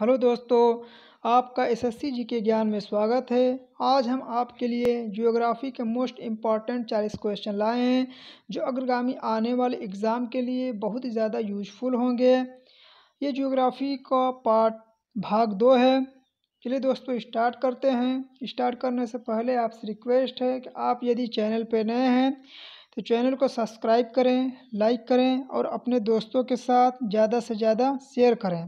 hello दोस्तों आपका SSC जी के ज्ञान में स्वागत है आज हम आपके लिए ज्योग्राफी के मोस्ट इम्पॉर्टेंट चालीस क्वेश्चन लाए हैं जो अग्रगामी आने वाले एग्ज़ाम के लिए बहुत ही ज़्यादा यूजफुल होंगे ये ज्योग्राफी का पार्ट भाग दो है चलिए दोस्तों स्टार्ट करते हैं स्टार्ट करने से पहले आपसे रिक्वेस्ट है कि आप यदि चैनल पर नए हैं तो चैनल को सब्सक्राइब करें लाइक करें और अपने दोस्तों के साथ ज़्यादा से ज़्यादा शेयर करें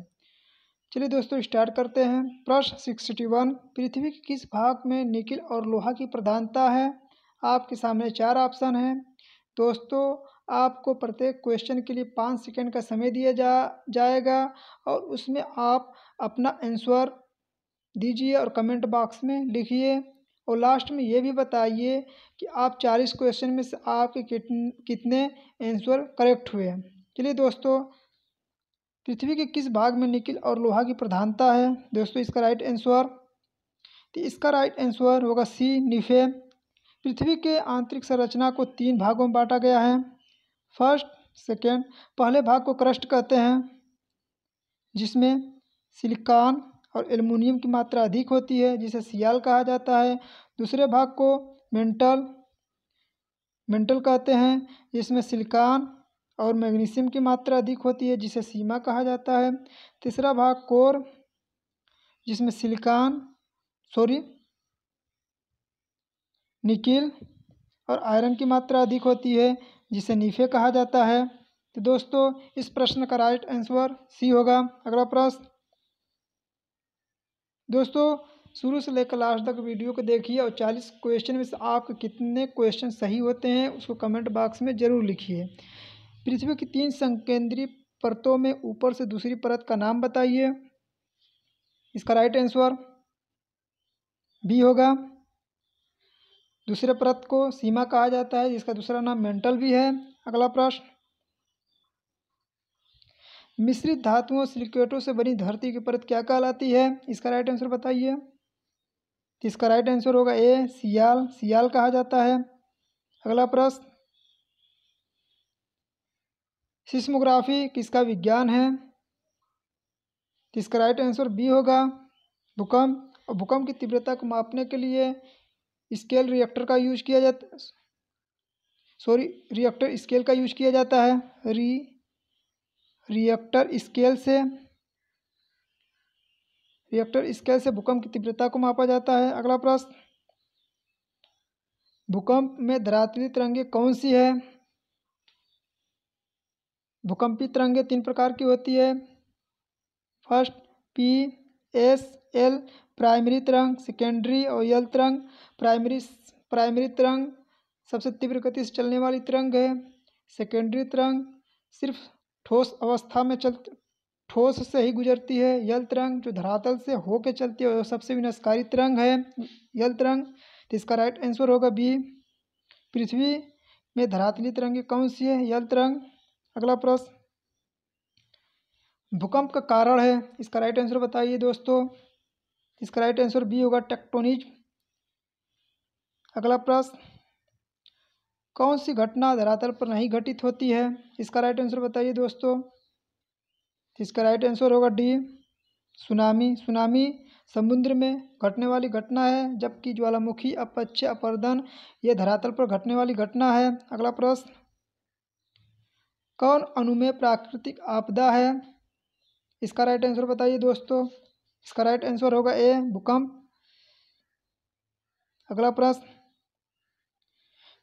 चलिए दोस्तों स्टार्ट करते हैं प्रश्न सिक्सटी वन पृथ्वी के किस भाग में निकिल और लोहा की प्रधानता है आपके सामने चार ऑप्शन हैं दोस्तों आपको प्रत्येक क्वेश्चन के लिए पाँच सेकंड का समय दिया जा जाएगा और उसमें आप अपना आंसर दीजिए और कमेंट बॉक्स में लिखिए और लास्ट में ये भी बताइए कि आप चालीस क्वेश्चन में से आपके कितने आंसर करेक्ट हुए चलिए दोस्तों पृथ्वी के किस भाग में निकिल और लोहा की प्रधानता है दोस्तों इसका राइट आंसर तो इसका राइट आंसर होगा सी निफे पृथ्वी के आंतरिक संरचना को तीन भागों में बांटा गया है फर्स्ट सेकेंड पहले भाग को क्रस्ट कहते हैं जिसमें सिलिकॉन और एल्युमिनियम की मात्रा अधिक होती है जिसे सियाल कहा जाता है दूसरे भाग को मेंटल मेंटल कहते हैं जिसमें सिलिकॉन और मैग्नीशियम की मात्रा अधिक होती है जिसे सीमा कहा जाता है तीसरा भाग कोर जिसमें सिलिकॉन सॉरी निकिल और आयरन की मात्रा अधिक होती है जिसे नीफे कहा जाता है तो दोस्तों इस प्रश्न का राइट आंसर सी होगा अगला प्रश्न दोस्तों शुरू से लेकर लास्ट तक वीडियो को देखिए और चालीस क्वेश्चन में से आपके कितने क्वेश्चन सही होते हैं उसको कमेंट बॉक्स में ज़रूर लिखिए पृथ्वी की तीन संकेंद्रीय परतों में ऊपर से दूसरी परत का नाम बताइए इसका राइट आंसर बी होगा दूसरे परत को सीमा कहा जाता है जिसका दूसरा नाम मेंटल भी है अगला प्रश्न मिश्रित धातुओं सिलिकेटों से बनी धरती की परत क्या कहलाती है इसका राइट आंसर बताइए इसका राइट आंसर होगा ए सियाल सियाल कहा जाता है अगला प्रश्न सिस्मोग्राफी किसका विज्ञान है इसका राइट आंसर बी होगा भूकंप और भूकंप की तीव्रता को मापने के लिए स्केल रिएक्टर का यूज किया जाता सॉरी रिएक्टर स्केल का यूज किया जाता है री रिएक्टर स्केल से रिएक्टर स्केल से भूकंप की तीव्रता को मापा जाता है अगला प्रश्न भूकंप में धरातली तिरंगे कौन सी है भूकंपी तरंगे तीन प्रकार की होती है first P S L primary तरंग सेकेंडरी और यल तरंग प्राइमरी प्राइमरी तरंग सबसे तीव्र गति से चलने वाली तरंग है सेकेंडरी तरंग सिर्फ ठोस अवस्था में चल ठोस से ही गुजरती है यल तरंग जो धरातल से होके चलती है और सबसे विनाशकारी तरंग है यल तरंग तो इसका राइट आंसर होगा बी पृथ्वी में धरातली तरंग कौन सी है यल तरंग अगला प्रश्न भूकंप का कारण है इसका राइट आंसर बताइए दोस्तों इसका राइट आंसर बी होगा टेक्टोनिज अगला प्रश्न कौन सी घटना धरातल पर नहीं घटित होती है इसका राइट आंसर बताइए दोस्तों इसका राइट आंसर होगा डी सुनामी सुनामी समुद्र में घटने वाली घटना है जबकि ज्वालामुखी अपच्य अपर्दन ये धरातल पर घटने वाली घटना है अगला प्रश्न कौन अनुमेय प्राकृतिक आपदा है इसका राइट आंसर बताइए दोस्तों इसका राइट आंसर होगा ए भूकंप अगला प्रश्न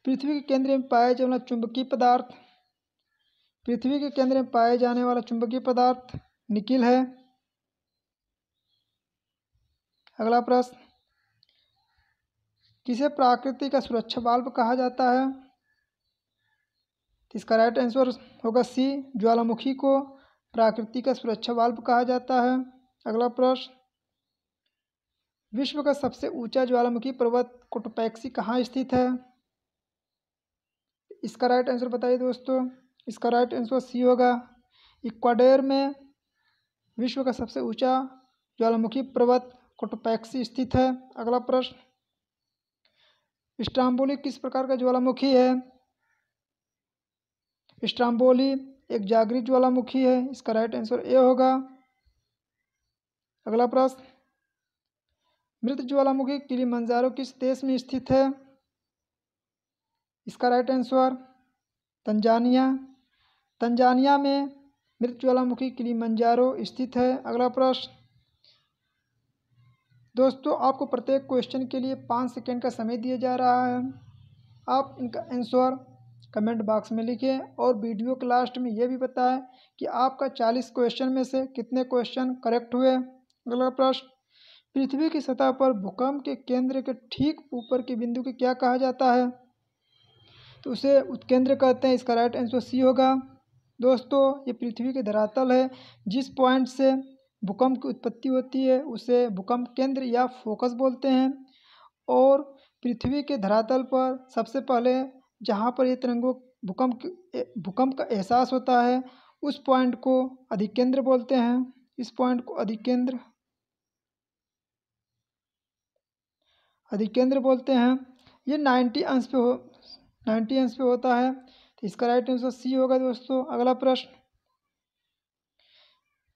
पृथ्वी के केंद्र में पाया जाने वाला चुंबकीय पदार्थ पृथ्वी के केंद्र में पाए जाने वाला चुंबकीय पदार्थ निकिल है अगला प्रश्न किसे प्राकृतिक का सुरक्षा बाल्ब कहा जाता है इसका राइट आंसर होगा सी ज्वालामुखी को प्राकृति का सुरक्षा वाल्व कहा जाता है अगला प्रश्न विश्व का सबसे ऊंचा ज्वालामुखी पर्वत कोटपैक्सी कहाँ स्थित है इसका राइट आंसर बताइए दोस्तों इसका राइट आंसर सी होगा इक्वाडोर में विश्व का सबसे ऊंचा ज्वालामुखी पर्वत कोटपैक्सी स्थित है अगला प्रश्न इस्टाम्बुल किस प्रकार का ज्वालामुखी है स्टाम्बोली एक जागृत ज्वालामुखी है इसका राइट आंसर ए होगा अगला प्रश्न मृत ज्वालामुखी किली मंजारो किस देश में स्थित है इसका राइट आंसर तंजानिया तंजानिया में मृत ज्वालामुखी किली मंजारो स्थित है अगला प्रश्न दोस्तों आपको प्रत्येक क्वेश्चन के लिए पाँच सेकेंड का समय दिया जा रहा है आप इनका आंसर कमेंट बॉक्स में लिखें और वीडियो के लास्ट में ये भी बताएं कि आपका चालीस क्वेश्चन में से कितने क्वेश्चन करेक्ट हुए अगला प्रश्न पृथ्वी की सतह पर भूकंप के केंद्र के ठीक ऊपर के बिंदु के क्या कहा जाता है तो उसे उत्केंद्र कहते हैं इसका राइट आंसर सी होगा दोस्तों ये पृथ्वी के धरातल है जिस पॉइंट से भूकंप की उत्पत्ति होती है उसे भूकंप केंद्र या फोकस बोलते हैं और पृथ्वी के धरातल पर सबसे पहले जहाँ पर ये तरंगों भूकंप भूकंप का एहसास होता है उस पॉइंट को अधिकेंद्र बोलते हैं इस पॉइंट को अधिकेंद्र अधिकेंद्र बोलते हैं ये नाइन्टी अंश पे हो नाइन्टी अंश पे होता है तो इसका राइट आंसर सी होगा दोस्तों अगला प्रश्न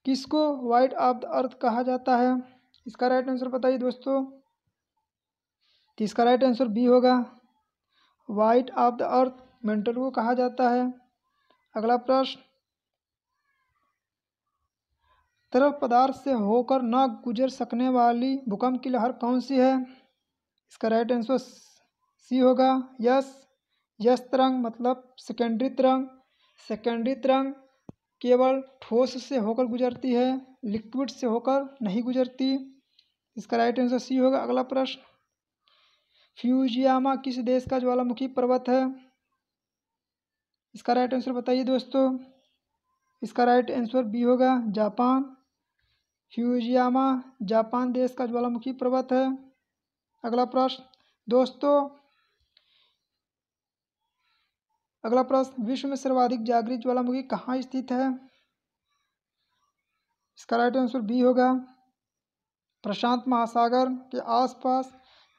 किसको वाइट ऑफ द अर्थ कहा जाता है इसका राइट आंसर बताइए दोस्तों तो इसका राइट आंसर बी होगा weight of the earth mantle को कहा जाता है अगला प्रश्न तरल पदार्थ से होकर ना गुजर सकने वाली भूकंप की लहर कौन सी है इसका राइट आंसर सी होगा यस यस तरंग मतलब सेकेंडरी तरंग सेकेंडरी तरंग केवल ठोस से होकर गुजरती है लिक्विड से होकर नहीं गुजरती इसका राइट आंसर सी होगा अगला प्रश्न फ्यूजियामा किस देश का ज्वालामुखी पर्वत है इसका राइट आंसर बताइए दोस्तों इसका राइट आंसर बी होगा जापान फ्यूजियामा जापान देश का ज्वालामुखी पर्वत है अगला प्रश्न दोस्तों अगला प्रश्न विश्व में सर्वाधिक जागृत ज्वालामुखी कहाँ स्थित है इसका राइट आंसर बी होगा प्रशांत महासागर के आसपास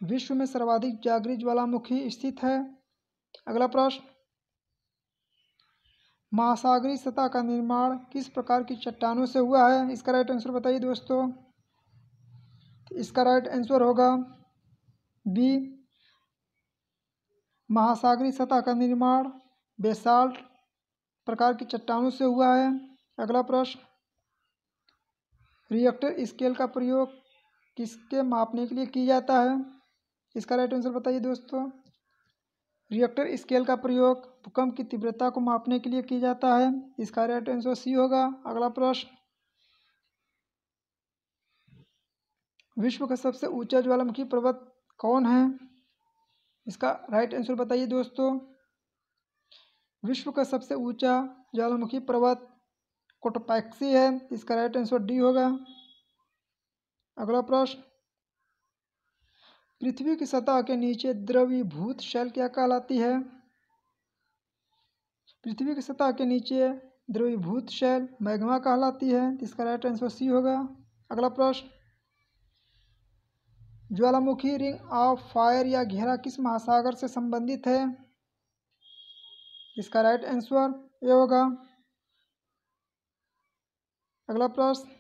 विश्व में सर्वाधिक जागृत ज्वालामुखी स्थित है अगला प्रश्न महासागरी सतह का निर्माण किस प्रकार की चट्टानों से हुआ है इसका राइट आंसर बताइए दोस्तों इसका राइट आंसर होगा बी महासागरी सतह का निर्माण बेसाल्ट प्रकार की चट्टानों से हुआ है अगला प्रश्न रिएक्टर स्केल का प्रयोग किसके मापने के लिए की जाता है इसका राइट आंसर बताइए दोस्तों रिएक्टर स्केल का प्रयोग भूकंप की तीव्रता को मापने के लिए किया जाता है इसका राइट आंसर सी होगा अगला प्रश्न विश्व का सबसे ऊंचा ज्वालामुखी पर्वत कौन है इसका राइट आंसर बताइए दोस्तों विश्व का सबसे ऊंचा ज्वालामुखी पर्वत कोटोपैक्सी है इसका राइट आंसर डी होगा अगला प्रश्न पृथ्वी की सतह के नीचे द्रवीभूत शैल क्या कहलाती है पृथ्वी की सतह के नीचे द्रवीभूत शैल मैग्मा कहलाती है इसका राइट आंसर सी होगा अगला प्रश्न ज्वालामुखी रिंग ऑफ फायर या घेरा किस महासागर से संबंधित है इसका राइट आंसर ए होगा अगला प्रश्न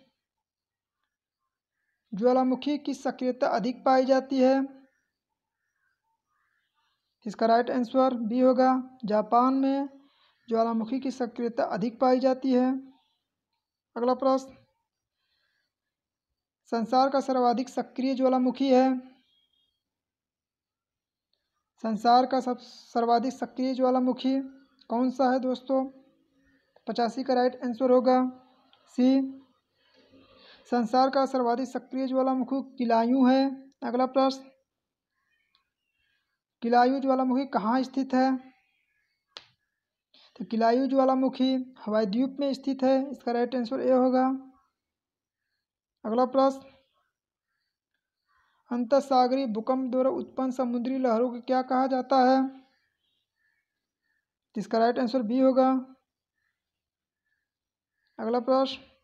ज्वालामुखी की सक्रियता अधिक पाई जाती है इसका राइट आंसर बी होगा जापान में ज्वालामुखी की सक्रियता अधिक पाई जाती है अगला प्रश्न संसार का सर्वाधिक सक्रिय ज्वालामुखी है संसार का सब सर्वाधिक सक्रिय ज्वालामुखी कौन सा है दोस्तों पचासी का राइट आंसर होगा सी संसार का सर्वाधिक सक्रिय ज्वालामुखी किलायु है अगला प्रश्न किलायु ज्वालामुखी कहाँ स्थित है तो किलायु ज्वालामुखी हवाई द्वीप में स्थित है इसका राइट आंसर ए होगा अगला प्रश्न अंतसागरी भूकंप द्वारा उत्पन्न समुद्री लहरों को क्या कहा जाता है इसका राइट आंसर बी होगा अगला प्रश्न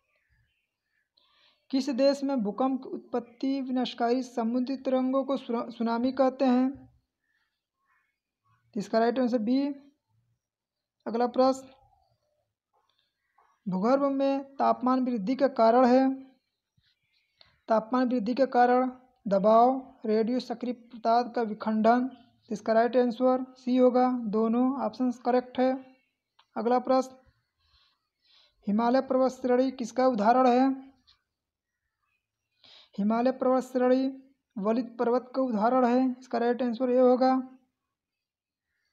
किस देश में भूकंप की उत्पत्ति विनाशकारी समुद्री तरंगों को सुनामी कहते हैं इसका राइट आंसर बी अगला प्रश्न भूगर्भ में तापमान वृद्धि का कारण है तापमान वृद्धि के कारण दबाव रेडियो सक्रिय पदार्थ का विखंडन इसका राइट आंसर सी होगा दोनों ऑप्शन करेक्ट है अगला प्रश्न हिमालय पर्वत श्रेणी किसका उदाहरण है हिमालय पर्वत श्रेणी वलित पर्वत का उदाहरण है इसका राइट आंसर ये होगा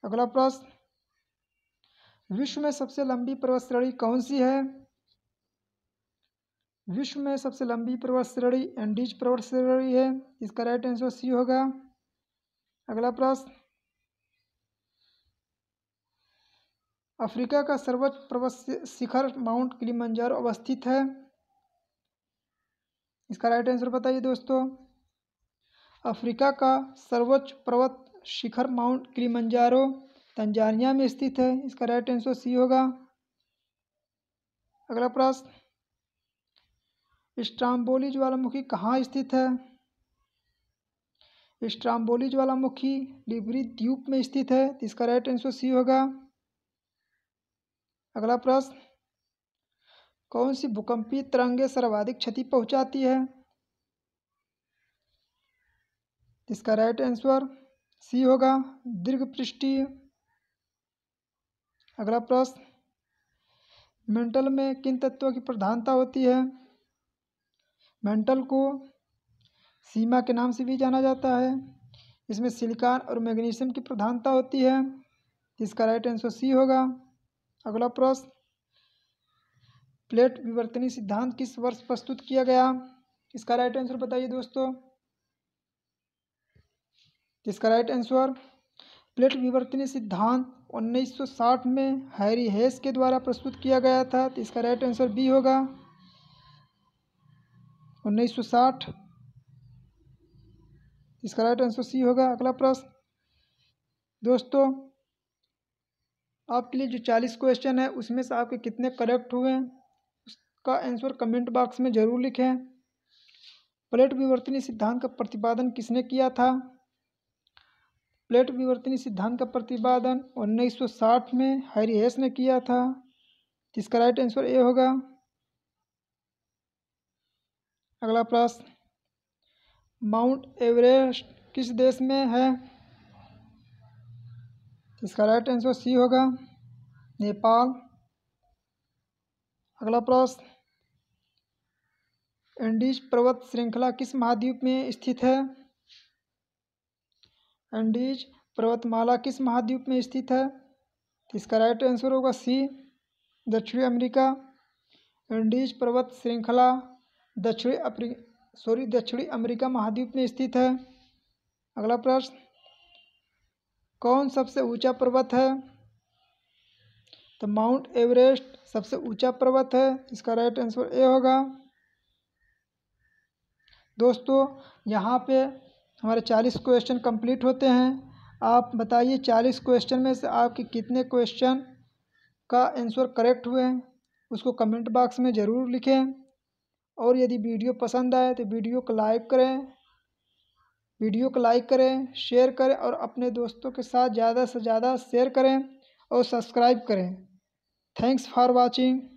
अगला प्रश्न विश्व में सबसे लंबी पर्वत श्रेणी कौन सी है विश्व में सबसे लंबी पर्वत श्रेणी एंडीज पर्वत श्रेणी है इसका राइट आंसर सी होगा अगला प्रश्न अफ्रीका का सर्वोच्च पर्वत शिखर माउंट किलिमंजारो अवस्थित है इसका राइट आंसर बताइए दोस्तों अफ्रीका का सर्वोच्च पर्वत शिखर माउंट क्लीमंजारो तंजानिया में स्थित है इसका राइट आंसर सी होगा अगला प्रश्न स्ट्राम्बोली ज्वालामुखी कहाँ स्थित है स्ट्राम्बोली ज्वालामुखी लिबरी द्वीप में स्थित है इसका राइट आंसर सी होगा अगला प्रश्न कौन सी भूकंपीय तरंगें सर्वाधिक क्षति पहुंचाती है इसका राइट आंसर सी होगा दीर्घ पृष्ठीय अगला प्रश्न मेंटल में किन तत्वों की प्रधानता होती है मेंटल को सीमा के नाम से भी जाना जाता है इसमें सिलिकॉन और मैग्नीशियम की प्रधानता होती है इसका राइट आंसर सी होगा अगला प्रश्न प्लेट विवर्तनी सिद्धांत किस वर्ष प्रस्तुत किया गया इसका राइट आंसर बताइए दोस्तों इसका राइट आंसर प्लेट विवर्तनी सिद्धांत 1960 में हैरी हेस के द्वारा प्रस्तुत किया गया था तो इसका राइट आंसर बी होगा 1960 इसका राइट आंसर सी होगा अगला प्रश्न दोस्तों आपके लिए जो चालीस क्वेश्चन है उसमें से आपके कितने करेक्ट हुए हैं का आंसर कमेंट बॉक्स में ज़रूर लिखें प्लेट विवर्तनी सिद्धांत का प्रतिपादन किसने किया था प्लेट विवर्तनी सिद्धांत का प्रतिपादन 1960 में हैरी हेस ने किया था जिसका राइट आंसर ए होगा अगला प्रश्न माउंट एवरेस्ट किस देश में है इसका राइट आंसर सी होगा नेपाल अगला प्रश्न एंडीज पर्वत श्रृंखला किस महाद्वीप में स्थित है एंडीज पर्वतमाला किस महाद्वीप में स्थित है इसका राइट आंसर होगा सी दक्षिणी अमेरिका एंडीज पर्वत श्रृंखला दक्षिणी अफ्री सॉरी दक्षिणी अमेरिका महाद्वीप में स्थित है अगला प्रश्न कौन सबसे ऊंचा पर्वत है तो माउंट एवरेस्ट सबसे ऊंचा पर्वत है इसका राइट आंसर ए होगा दोस्तों यहाँ पे हमारे चालीस क्वेश्चन कंप्लीट होते हैं आप बताइए चालीस क्वेश्चन में से आपके कितने क्वेश्चन का आंसर करेक्ट हुए हैं उसको कमेंट बॉक्स में ज़रूर लिखें और यदि वीडियो पसंद आए तो वीडियो को लाइक करें वीडियो को लाइक करें शेयर करें और अपने दोस्तों के साथ ज़्यादा से ज़्यादा शेयर करें और सब्सक्राइब करें थैंक्स फॉर वॉचिंग